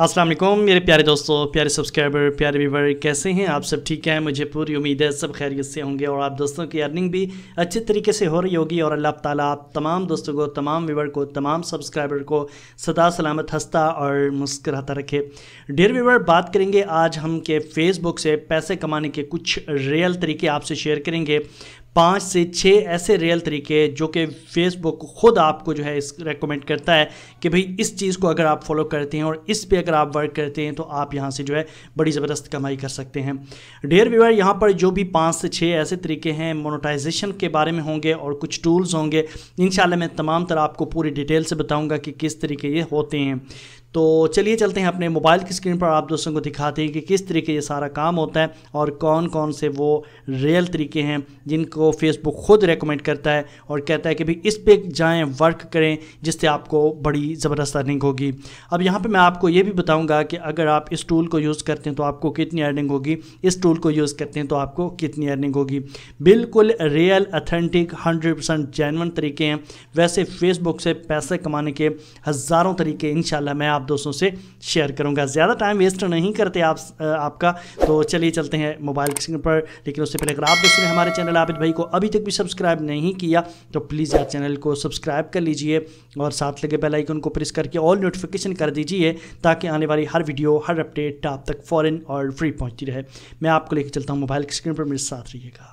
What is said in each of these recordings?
अस्सलाम वालेकुम मेरे प्यारे दोस्तों प्यारे सब्सक्राइबर प्यारे व्यूवर कैसे हैं आप सब ठीक हैं मुझे पूरी उम्मीद है सब खैरियत से होंगे और आप दोस्तों की अर्निंग भी अच्छे तरीके से हो रही होगी और अल्लाह ताला आप तमाम दोस्तों को तमाम व्यूवर को तमाम सब्सक्राइबर को सदा सलामत हंसता और मुस्कराता रखे डियर व्यूवर बात करेंगे आज हम के फेसबुक से पैसे कमाने के कुछ रियल तरीके आपसे शेयर करेंगे पाँच से छः ऐसे रियल तरीके जो कि फेसबुक खुद आपको जो है इस रेकमेंड करता है कि भाई इस चीज़ को अगर आप फॉलो करते हैं और इस पे अगर आप वर्क करते हैं तो आप यहाँ से जो है बड़ी ज़बरदस्त कमाई कर सकते हैं डेयर व्यूअर यहाँ पर जो भी पाँच से छः ऐसे तरीके हैं मोनोटाइजेशन के बारे में होंगे और कुछ टूल्स होंगे इन मैं तमाम तरह आपको पूरी डिटेल से बताऊँगा कि किस तरीके ये होते हैं तो चलिए चलते हैं अपने मोबाइल की स्क्रीन पर आप दोस्तों को दिखाते हैं कि किस तरीके ये सारा काम होता है और कौन कौन से वो रियल तरीके हैं जिनको फेसबुक खुद रेकमेंड करता है और कहता है कि भाई इस पर जाएँ वर्क करें जिससे आपको बड़ी ज़बरदस्त अर्निंग होगी अब यहाँ पर मैं आपको ये भी बताऊँगा कि अगर आप इस टूल को यूज़ करते हैं तो आपको कितनी अर्निंग होगी इस टूल को यूज़ करते हैं तो आपको कितनी अर्निंग होगी बिल्कुल real authentic hundred percent genuine तरीके हैं वैसे फेसबुक से पैसे कमाने के हज़ारों तरीके इन मैं आप आप दोस्तों से शेयर करूंगा ज़्यादा टाइम वेस्ट नहीं करते आप आपका तो चलिए चलते हैं मोबाइल स्क्रीन पर लेकिन उससे पहले अगर आप दोस्तों ने हमारे चैनल आबिद भाई को अभी तक भी सब्सक्राइब नहीं किया तो प्लीज़ यार चैनल को सब्सक्राइब कर लीजिए और साथ लगे बेलाइकन को प्रेस करके ऑल नोटिफिकेशन कर दीजिए ताकि आने वाली हर वीडियो हर अपडेट आप तक फॉरन और फ्री पहुँचती रहे मैं आपको लेकर चलता हूँ मोबाइल स्क्रीन पर मेरे साथ रहिएगा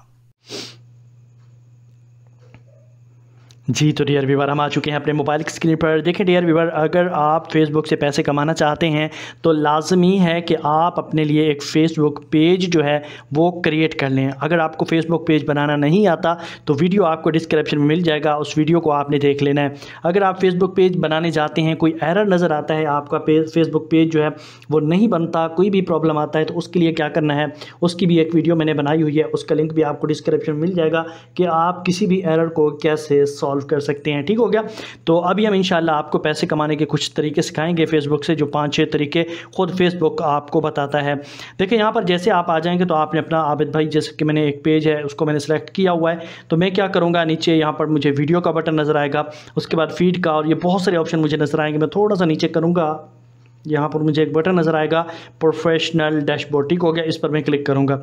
जी तो डियर व्यूवर हम आ चुके हैं अपने मोबाइल की स्क्रीन पर देखें डियर व्यूवर अगर आप फेसबुक से पैसे कमाना चाहते हैं तो लाजमी है कि आप अपने लिए एक फ़ेसबुक पेज जो है वो क्रिएट कर लें अगर आपको फेसबुक पेज बनाना नहीं आता तो वीडियो आपको डिस्क्रिप्शन में मिल जाएगा उस वीडियो को आपने देख लेना है अगर आप फेसबुक पेज बनाने जाते हैं कोई एरर नज़र आता है आपका पेज फेसबुक पेज जो है वो नहीं बनता कोई भी प्रॉब्लम आता है तो उसके लिए क्या करना है उसकी भी एक वीडियो मैंने बनाई हुई है उसका लिंक भी आपको डिस्क्रिप्शन में मिल जाएगा कि आप किसी भी एरर को कैसे सॉल्व सॉल्व कर सकते हैं ठीक हो गया तो अभी हम इंशाल्लाह आपको पैसे कमाने के कुछ तरीके सिखाएंगे फेसबुक से जो पाँच छः तरीके खुद फेसबुक आपको बताता है देखिए यहाँ पर जैसे आप आ जाएंगे तो आपने अपना आबिद भाई जैसे कि मैंने एक पेज है उसको मैंने सेलेक्ट किया हुआ है तो मैं क्या करूँगा नीचे यहाँ पर मुझे वीडियो का बटन नज़र आएगा उसके बाद फीड का और ये बहुत सारे ऑप्शन मुझे नज़र आएंगे मैं थोड़ा सा नीचे करूँगा यहाँ पर मुझे एक बटन नज़र आएगा प्रोफेशनल डैशबोर्ड ठीक हो गया इस पर मैं क्लिक करूँगा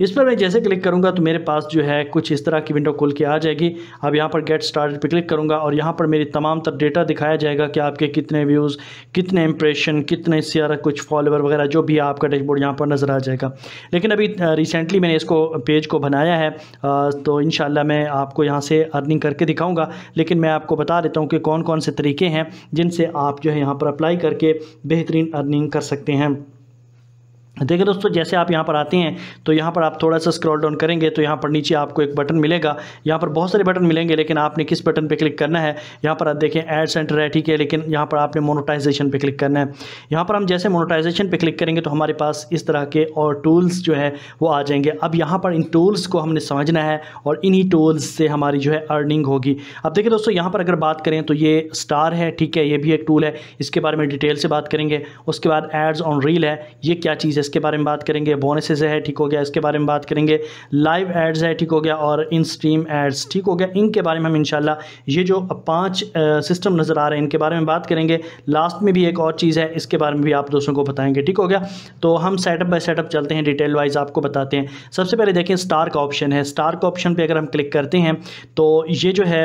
इस पर मैं जैसे क्लिक करूँगा तो मेरे पास जो है कुछ इस तरह की विंडो खुल के आ जाएगी अब यहाँ पर गेट स्टार्ट पर क्लिक करूँगा और यहाँ पर मेरी तमाम तर डेटा दिखाया जाएगा कि आपके कितने व्यूज़ कितने इंप्रेशन कितने सारा कुछ फॉलोअर वगैरह जो भी आपका डैशबोर्ड यहाँ पर नज़र आ जाएगा लेकिन अभी रिसेंटली मैंने इसको पेज को बनाया है तो इन मैं आपको यहाँ से अर्निंग करके दिखाऊँगा लेकिन मैं आपको बता देता हूँ कि कौन कौन से तरीके हैं जिनसे आप जो है यहाँ पर अप्लाई करके बेहतर बेहतरीन अर्निंग कर सकते हैं देखिए दोस्तों जैसे आप यहाँ पर आते हैं तो यहाँ पर आप थोड़ा सा स्क्रॉल डाउन करेंगे तो यहाँ पर नीचे आपको एक बटन मिलेगा यहाँ पर बहुत सारे बटन मिलेंगे लेकिन आपने किस बटन पे क्लिक करना है यहाँ पर आप देखें ऐड सेंटर है ठीक है लेकिन यहाँ पर आपने मोनोटाइजेशन पे क्लिक करना है यहाँ पर हम जैसे मोनोटाइजेशन पर क्लिक करेंगे तो हमारे पास इस तरह के और टूल्स जो है वो आ जाएंगे अब यहाँ पर इन टूल्स को हमने समझना है और इन्हीं टूल्स से हमारी जो है अर्निंग होगी अब देखिए दोस्तों यहाँ पर अगर बात करें तो ये स्टार है ठीक है ये भी एक टूल है इसके बारे में डिटेल से बात करेंगे उसके बाद एड्स ऑन रील है ये क्या चीज़ है इसके बारे में बात करेंगे बोनसेज है ठीक हो गया इसके बारे में बात करेंगे लाइव एड्स है ठीक हो गया और इन स्ट्रीम एड्स ठीक हो गया इनके बारे में हम इनशाला ये जो पाँच सिस्टम नज़र आ रहे हैं इनके बारे में बात करेंगे लास्ट में भी एक और चीज़ है इसके बारे में भी आप दोस्तों को बताएंगे ठीक हो गया तो हम सेटअप बाई सेटअप चलते हैं डिटेल वाइज आपको बताते हैं सबसे पहले देखें स्टार का ऑप्शन है स्टार का ऑप्शन पर अगर हम क्लिक करते हैं तो ये जो है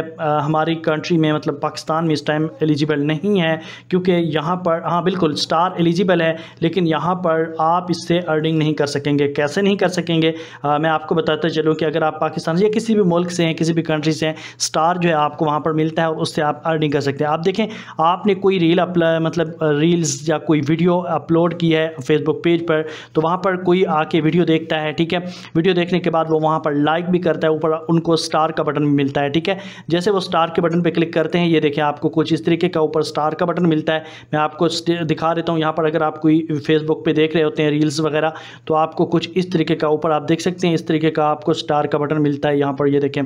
हमारी कंट्री में मतलब पाकिस्तान में इस टाइम एलिजिबल नहीं है क्योंकि यहाँ पर हाँ बिल्कुल स्टार एलिजिबल है लेकिन यहाँ पर आप आप इससे अर्निंग नहीं कर सकेंगे कैसे नहीं कर सकेंगे आ, मैं आपको बताता चलूँ कि अगर आप पाकिस्तान से या किसी भी मुल्क से हैं किसी भी कंट्री से हैं स्टार जो है आपको वहाँ पर मिलता है और उससे आप अर्निंग कर सकते हैं आप देखें आपने कोई रील अपला मतलब रील्स या कोई वीडियो अपलोड की है फेसबुक पेज पर तो वहाँ पर कोई आके वीडियो देखता है ठीक है वीडियो देखने के बाद वो वहाँ पर लाइक भी करता है ऊपर उनको स्टार का बटन मिलता है ठीक है जैसे वो स्टार के बटन पर क्लिक करते हैं ये देखें आपको कुछ इस तरीके का ऊपर स्टार का बटन मिलता है मैं आपको दिखा देता हूँ यहाँ पर अगर आप कोई फेसबुक पर देख रहे होते हैं रील्स वगैरह तो आपको कुछ इस तरीके का ऊपर आप देख सकते हैं इस तरीके का आपको स्टार का बटन मिलता है यहाँ पर ये देखें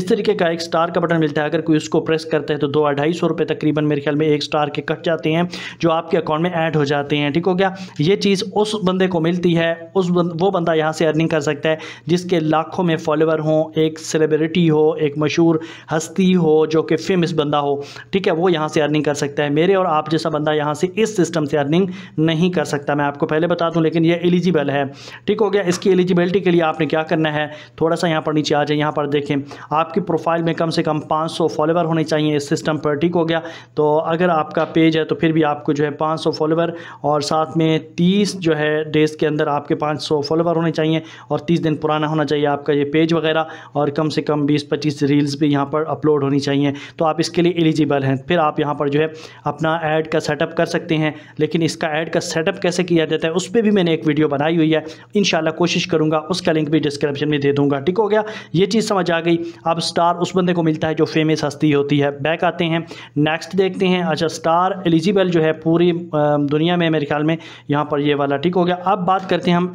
इस तरीके का एक स्टार का बटन मिलता है अगर कोई उसको प्रेस करता है तो दो अढ़ाई सौ रुपये तकरीबन मेरे ख्याल में एक स्टार के कट जाते हैं जो आपके अकाउंट में ऐड हो जाते हैं ठीक हो गया ये चीज़ उस बंदे को मिलती है उस वो बंदा यहाँ से अर्निंग कर सकता है जिसके लाखों में फॉलोअर हों एक सेलिब्रिटी हो एक मशहूर हस्ती हो जो कि फेमस बंदा हो ठीक है वो यहाँ से अर्निंग कर सकता है मेरे और आप जैसा बंदा यहाँ से इस सिस्टम से अर्निंग नहीं कर सकता मैं आपको पहले बता दूँ लेकिन ये एलिजिबल है ठीक हो गया इसकी एलिजिबिलिटी के लिए आपने क्या करना है थोड़ा सा यहाँ पर नीचे आ जाए यहाँ पर देखें आपकी प्रोफाइल में कम से कम 500 फॉलोवर होने चाहिए इस सिस्टम पर ठीक हो गया तो अगर आपका पेज है तो फिर भी आपको जो है पाँच फॉलोवर और साथ में तीस जो है डेज़ के अंदर आपके पाँच फॉलोवर होने चाहिए और तीस दिन पुराना होना चाहिए आपका ये पेज वगैरह और कम से कम बीस पच्चीस रील्स भी यहाँ पर अपलोड होनी चाहिए तो आप इसके लिए एलिजिबल हैं फिर आप यहाँ पर जो है अपना ऐड का सेटअप कर सकते हैं लेकिन इसका ऐड का सेटअप कैसे किया जाता है उस पर भी मैं मैंने एक वीडियो बनाई हुई है इन कोशिश करूँगा उसका लिंक भी डिस्क्रिप्शन में दे दूँगा ठीक हो गया ये चीज़ समझ आ गई अब स्टार उस बंदे को मिलता है जो फेमस हस्ती होती है बैक आते हैं नेक्स्ट देखते हैं अच्छा स्टार एलिजिबल जो है पूरी दुनिया में मेरे ख्याल में यहाँ पर ये वाला ठीक हो गया अब बात करते हैं हम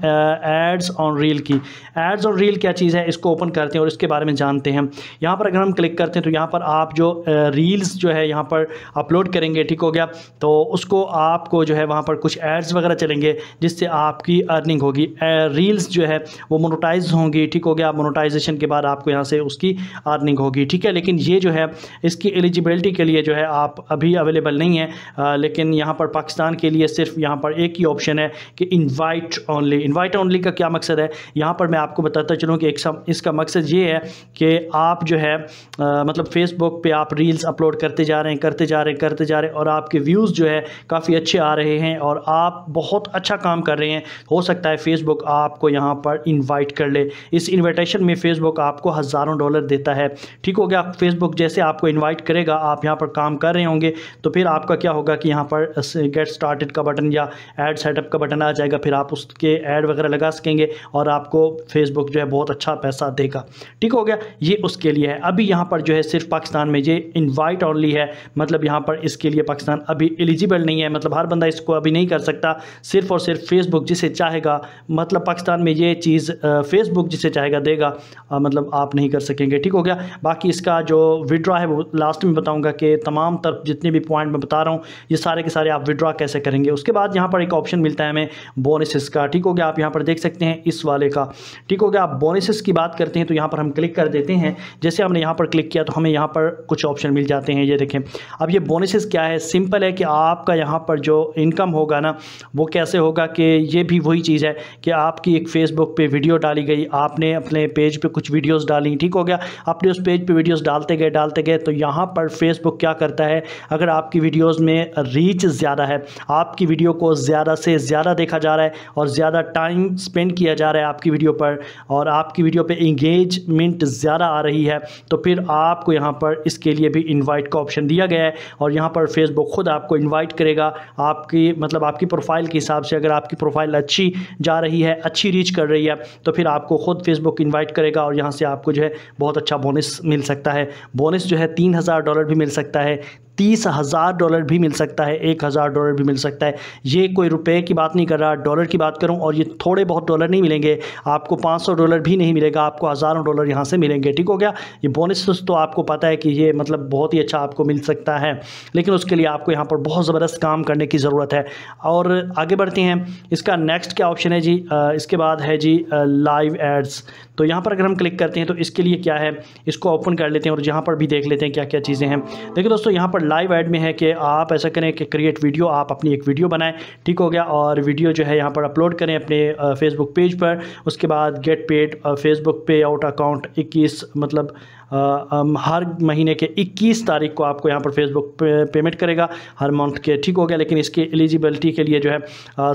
एड्स ऑन रील की एड्स ऑन रील क्या चीज़ है इसको ओपन करते हैं और इसके बारे में जानते हैं यहाँ पर अगर हम क्लिक करते हैं तो यहाँ पर आप जो रील्स जो है यहाँ पर अपलोड करेंगे ठीक हो गया तो उसको आपको जो है वहाँ पर कुछ एड्स वगैरह चलेंगे जिससे आपकी अर्निंग होगी रील्स जो है वो मोनोटाइज होंगी ठीक हो गया मोनोटाइजेशन के बाद आपको यहाँ से उसकी अर्निंग होगी ठीक है लेकिन ये जो है इसकी एलिजिबिलिटी के लिए जो है आप अभी अवेलेबल नहीं है आ, लेकिन यहाँ पर पाकिस्तान के लिए सिर्फ यहाँ पर एक ही ऑप्शन है कि इन्वाइट ओनली इन्वाइट ओनली का क्या मकसद है यहाँ पर मैं आपको बताता चलूँ कि एक सम, इसका मकसद ये है कि आप जो है आ, मतलब फेसबुक पर आप रील्स अपलोड करते जा रहे हैं करते जा रहे हैं करते जा रहे हैं और आपके व्यूज़ जो है काफ़ी अच्छे आ रहे हैं और आप बहुत अच्छा काम कर कर रहे हैं हो सकता है फेसबुक आपको यहाँ पर इन्वाइट कर ले इस इन्विटेशन में फेसबुक आपको हज़ारों डॉलर देता है ठीक हो गया फेसबुक जैसे आपको इन्वाइट करेगा आप यहाँ पर काम कर रहे होंगे तो फिर आपका क्या होगा कि यहाँ पर गेट स्टार्टेड का बटन या एड सेटअप का बटन आ जाएगा फिर आप उसके ऐड वगैरह लगा सकेंगे और आपको फेसबुक जो है बहुत अच्छा पैसा देगा ठीक हो गया ये उसके लिए है अभी यहाँ पर जो है सिर्फ पाकिस्तान में ये इन्वाइट ऑनली है मतलब यहाँ पर इसके लिए पाकिस्तान अभी एलिजिबल नहीं है मतलब हर बंदा इसको अभी नहीं कर सकता सिर्फ और सिर्फ फेसबुक फेसबुक जिसे चाहेगा मतलब पाकिस्तान में ये चीज़ फेसबुक जिसे चाहेगा देगा आ, मतलब आप नहीं कर सकेंगे ठीक हो गया बाकी इसका जो विड्रा है वो लास्ट में बताऊँगा कि तमाम तरफ जितने भी पॉइंट मैं बता रहा हूँ ये सारे के सारे आप विड्रा कैसे करेंगे उसके बाद यहाँ पर एक ऑप्शन मिलता है हमें बोनसिस का ठीक हो गया आप यहाँ पर देख सकते हैं इस वाले का ठीक हो गया आप बोनसिस की बात करते हैं तो यहाँ पर हम क्लिक कर देते हैं जैसे हमने यहाँ पर क्लिक किया तो हमें यहाँ पर कुछ ऑप्शन मिल जाते हैं ये देखें अब ये बोनसिस क्या है सिंपल है कि आपका यहाँ पर जो इनकम होगा ना वो कैसे होगा कि ये भी वही चीज़ है कि आपकी एक फेसबुक पे वीडियो डाली गई आपने अपने पेज पे कुछ वीडियोस डाली ठीक हो गया आपने उस पेज पे वीडियोस डालते गए डालते गए तो यहाँ पर फेसबुक क्या करता है अगर आपकी वीडियोस में रीच ज़्यादा है आपकी वीडियो को ज़्यादा से ज़्यादा देखा जा रहा है और ज़्यादा टाइम स्पेंड किया जा रहा है आपकी वीडियो पर और आपकी वीडियो पर इंगेजमेंट ज़्यादा आ रही है तो फिर आपको यहाँ पर इसके लिए भी इन्वाइट का ऑप्शन दिया गया है और यहाँ पर फेसबुक खुद आपको इन्वाइट करेगा आपकी मतलब आपकी प्रोफाइल के हिसाब से अगर आपकी प्रोफाइल अच्छी जा रही है अच्छी रीच कर रही है तो फिर आपको खुद फेसबुक इन्वाइट करेगा और यहाँ से आपको जो है बहुत अच्छा बोनस मिल सकता है बोनस जो है तीन हज़ार डॉलर भी मिल सकता है तीस हज़ार डॉलर भी मिल सकता है एक हज़ार डॉलर भी मिल सकता है ये कोई रुपए की बात नहीं कर रहा डॉलर की बात करूँ और ये थोड़े बहुत डॉलर नहीं मिलेंगे आपको पाँच सौ डॉलर भी नहीं मिलेगा आपको हज़ारों डॉलर यहाँ से मिलेंगे ठीक हो गया ये बोनस तो, तो आपको पता है कि ये मतलब बहुत ही अच्छा आपको मिल सकता है लेकिन उसके लिए आपको यहाँ पर बहुत ज़बरदस्त काम करने की ज़रूरत है और आगे बढ़ते हैं इसका नेक्स्ट क्या ऑप्शन है जी इसके बाद है जी लाइव एड्स तो यहाँ पर अगर हम क्लिक करते हैं तो इसके लिए क्या है इसको ओपन कर लेते हैं और यहाँ पर भी देख लेते हैं क्या क्या चीज़ें हैं देखिए दोस्तों यहाँ पर लाइव ऐड में है कि आप ऐसा करें कि क्रिएट वीडियो आप अपनी एक वीडियो बनाएं ठीक हो गया और वीडियो जो है यहाँ पर अपलोड करें अपने फेसबुक पेज पर उसके बाद get paid Facebook payout account इक्कीस मतलब हर महीने के 21 तारीख को आपको यहाँ पर फेसबुक पे, पेमेंट करेगा हर मंथ के ठीक हो गया लेकिन इसकी एलिजिबिलिटी के लिए जो है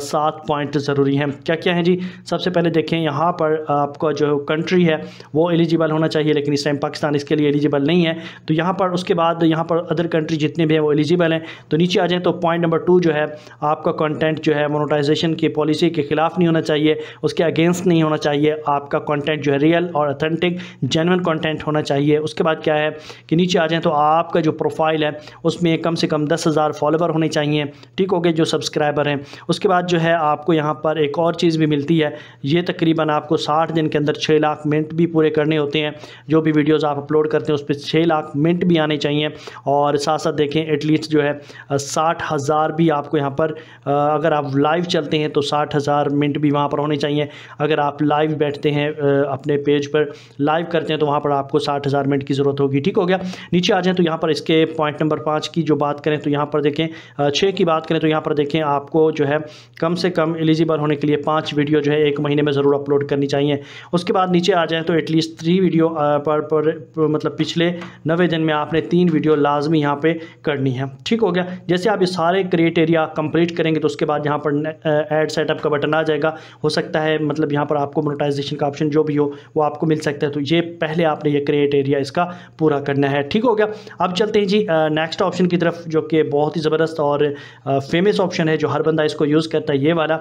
सात पॉइंट ज़रूरी हैं क्या क्या हैं जी सबसे पहले देखें यहाँ पर आपका जो कंट्री है वो एलिजिबल होना चाहिए लेकिन इस टाइम पाकिस्तान इसके लिए एलिजिबल नहीं है तो यहाँ पर उसके बाद यहाँ पर अदर कंट्री जितने भी हैं वो एलिजिबल हैं तो नीचे आ जाएँ तो पॉइंट नंबर टू जो है आपका कॉन्टेंट जो है मोनोटाइजेशन की पॉलिसी के खिलाफ नहीं होना चाहिए उसके अगेंस्ट नहीं होना चाहिए आपका कॉन्टेंट जो है रियल और अथेंटिक जेनवन कॉन्टेंट होना चाहिए चाहिए उसके बाद क्या है कि नीचे आ जाएँ तो आपका जो प्रोफाइल है उसमें कम से कम दस हज़ार फॉलोवर होने चाहिए ठीक हो गए जो सब्सक्राइबर हैं उसके बाद जो है आपको यहाँ पर एक और चीज़ भी मिलती है ये तकरीबन आपको साठ दिन के अंदर छः लाख मिनट भी पूरे करने होते हैं जो भी वीडियोज़ आप अपलोड करते हैं उस पर छः लाख मिनट भी आने चाहिए और साथ साथ देखें एटलीस्ट जो है साठ हज़ार भी आपको यहाँ पर अगर आप लाइव चलते हैं तो साठ हज़ार मिनट भी वहाँ पर होने चाहिए अगर आप लाइव बैठते हैं अपने पेज पर लाइव करते हैं तो वहाँ पर आपको साठ मेजरमेंट की ज़रूरत होगी ठीक हो गया नीचे आ जाए तो यहाँ पर इसके पॉइंट नंबर पाँच की जो बात करें तो यहाँ पर देखें छः की बात करें तो यहाँ पर देखें आपको जो है कम से कम एलिजिबल होने के लिए पाँच वीडियो जो है एक महीने में ज़रूर अपलोड करनी चाहिए उसके बाद नीचे आ जाए तो एटलीस्ट थ्री वीडियो पर, पर, पर मतलब पिछले नवे दिन में आपने तीन वीडियो लाजमी यहाँ पर करनी है ठीक हो गया जैसे आप ये सारे क्रिएटेरिया कंप्लीट करेंगे तो उसके बाद यहाँ पर एड सेटअप का बटन आ जाएगा हो सकता है मतलब यहाँ पर आपको मोनोटाइजेशन का ऑप्शन जो भी हो वो आपको मिल सकता है तो ये पहले आपने ये क्रिएटेरिया एरिया इसका पूरा करना है ठीक हो गया अब चलते हैं जी नेक्स्ट ऑप्शन की तरफ जो कि बहुत ही ज़बरदस्त और फेमस ऑप्शन है जो हर बंदा इसको यूज़ करता है ये वाला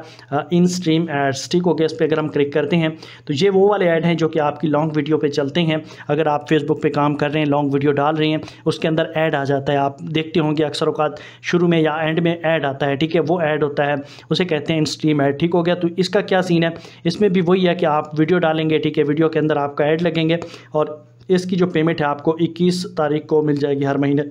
इन स्ट्रीम एड्स ठीक हो गया इस पर अगर हम क्लिक करते हैं तो ये वो वाले ऐड हैं जो कि आपकी लॉन्ग वीडियो पर चलते हैं अगर आप फेसबुक पर काम कर रहे हैं लॉन्ग वीडियो डाल रहे हैं उसके अंदर ऐड आ जाता है आप देखते होंगे अक्सर अवकात शुरू में या एंड में ऐड आता है ठीक है वो ऐड होता है उसे कहते हैं इन स्ट्रीम ऐड ठीक हो गया तो इसका क्या सीन है इसमें भी वही है कि आप वीडियो डालेंगे ठीक है वीडियो के अंदर आपका ऐड लगेंगे और इसकी जो पेमेंट है आपको इक्कीस तारीख को मिल जाएगी हर महीने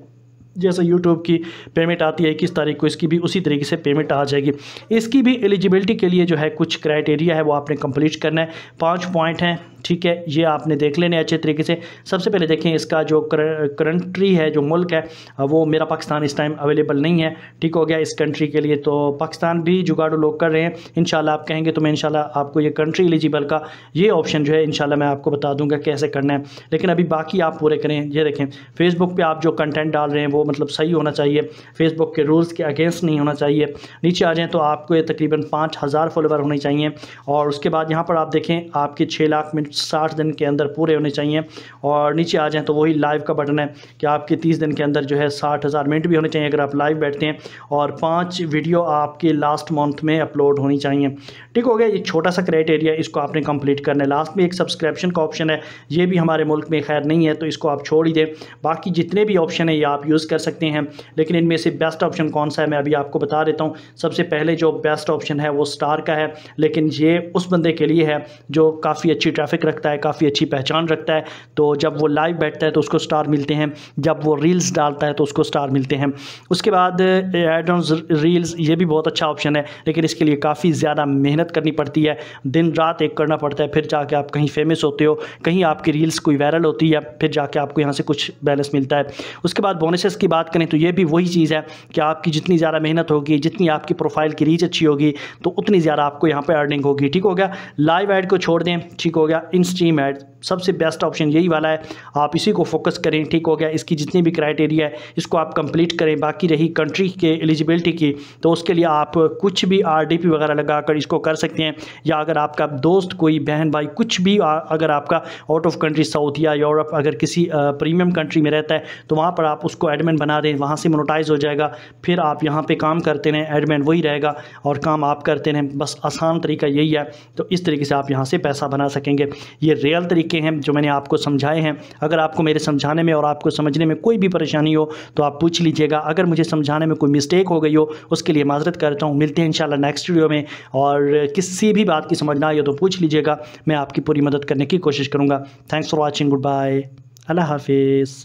जैसे यूट्यूब की पेमेंट आती है इक्कीस तारीख को इसकी भी उसी तरीके से पेमेंट आ जाएगी इसकी भी एलिजिबिलिटी के लिए जो है कुछ क्राइटेरिया है वो आपने कंप्लीट करना है पाँच पॉइंट हैं ठीक है ये आपने देख लेने अच्छे तरीके से सबसे पहले देखें इसका जो कंट्री है जो मुल्क है वो मेरा पाकिस्तान इस टाइम अवेलेबल नहीं है ठीक हो गया इस कंट्री के लिए तो पाकिस्तान भी जुगाड़ू लोग कर रहे हैं इन आप कहेंगे तो मैं इन आपको ये कंट्री एलिजिबल का ये ऑप्शन जो है इन मैं आपको बता दूंगा कैसे करना है लेकिन अभी बाकी आप पूरे करें ये देखें फेसबुक पर आप जो कंटेंट डाल रहे हैं वो मतलब सही होना चाहिए फेसबुक के रूल्स के अगेंस्ट नहीं होना चाहिए नीचे आ जाएँ तो आपको ये तकरीबन पाँच हज़ार फॉलोवर होने चाहिए और उसके बाद यहाँ पर आप देखें आपके छः लाख मिनट साठ दिन के अंदर पूरे होने चाहिए और नीचे आ जाएँ तो वही लाइव का बटन है कि आपके तीस दिन के अंदर जो है साठ हज़ार मिनट भी होने चाहिए अगर आप लाइव बैठते हैं और पाँच वीडियो आपके लास्ट मंथ में अपलोड होनी चाहिए ठीक हो गया ये छोटा सा क्राइटेरिया इसको आपने कंप्लीट करना है लास्ट में एक सब्सक्रिप्शन का ऑप्शन है ये भी हमारे मुल्क में खैर नहीं है तो इसको आप छोड़ ही दें बाकी जितने भी ऑप्शन हैं ये आप यूज़ कर सकते हैं लेकिन इनमें से बेस्ट ऑप्शन कौन सा है मैं अभी आपको बता देता हूँ सबसे पहले जो बेस्ट ऑप्शन है वो स्टार का है लेकिन ये उस बंदे के लिए है जो काफ़ी अच्छी ट्रैफिक ट्रैफिक रखता है काफ़ी अच्छी पहचान रखता है तो जब वो लाइव बैठता है तो उसको स्टार मिलते हैं जब वो रील्स डालता है तो उसको स्टार मिलते हैं उसके बाद एड ऑन रील्स ये भी बहुत अच्छा ऑप्शन है लेकिन इसके लिए काफ़ी ज़्यादा मेहनत करनी पड़ती है दिन रात एक करना पड़ता है फिर जाके आप कहीं फेमस होते हो कहीं आपकी रील्स कोई वायरल होती है फिर जाके आपको यहाँ से कुछ बैलेंस मिलता है उसके बाद बोनसेस की बात करें तो ये भी वही चीज़ है कि आपकी जितनी ज़्यादा मेहनत होगी जितनी आपकी प्रोफाइल की रीच अच्छी होगी तो उतनी ज़्यादा आपको यहाँ पर अर्निंग होगी ठीक हो गया लाइव ऐड को छोड़ दें ठीक हो गया in stream ads सबसे बेस्ट ऑप्शन यही वाला है आप इसी को फोकस करें ठीक हो गया इसकी जितनी भी क्राइटेरिया है इसको आप कंप्लीट करें बाकी रही कंट्री के एलिजिबिलिटी की तो उसके लिए आप कुछ भी आरडीपी वगैरह लगा कर इसको कर सकते हैं या अगर आपका दोस्त कोई बहन भाई कुछ भी अगर आपका आउट ऑफ कंट्री साउथ या यूरोप अगर किसी प्रीमियम कंट्री में रहता है तो वहाँ पर आप उसको एडमिन बना दें वहाँ से मोनोटाइज हो जाएगा फिर आप यहाँ पर काम करते रहें एडमिन वही रहेगा और काम आप करते रहें बस आसान तरीका यही है तो इस तरीके से आप यहाँ से पैसा बना सकेंगे ये रियल तरीक़े तरीके हैं जो मैंने आपको समझाए हैं अगर आपको मेरे समझाने में और आपको समझने में कोई भी परेशानी हो तो आप पूछ लीजिएगा अगर मुझे समझाने में कोई मिस्टेक हो गई हो उसके लिए माजरत करता हूँ मिलते हैं इंशाल्लाह नेक्स्ट वीडियो में और किसी भी बात की समझना आई हो तो पूछ लीजिएगा मैं आपकी पूरी मदद करने की कोशिश करूँगा thanks for watching goodbye अल्लाह हाफिज़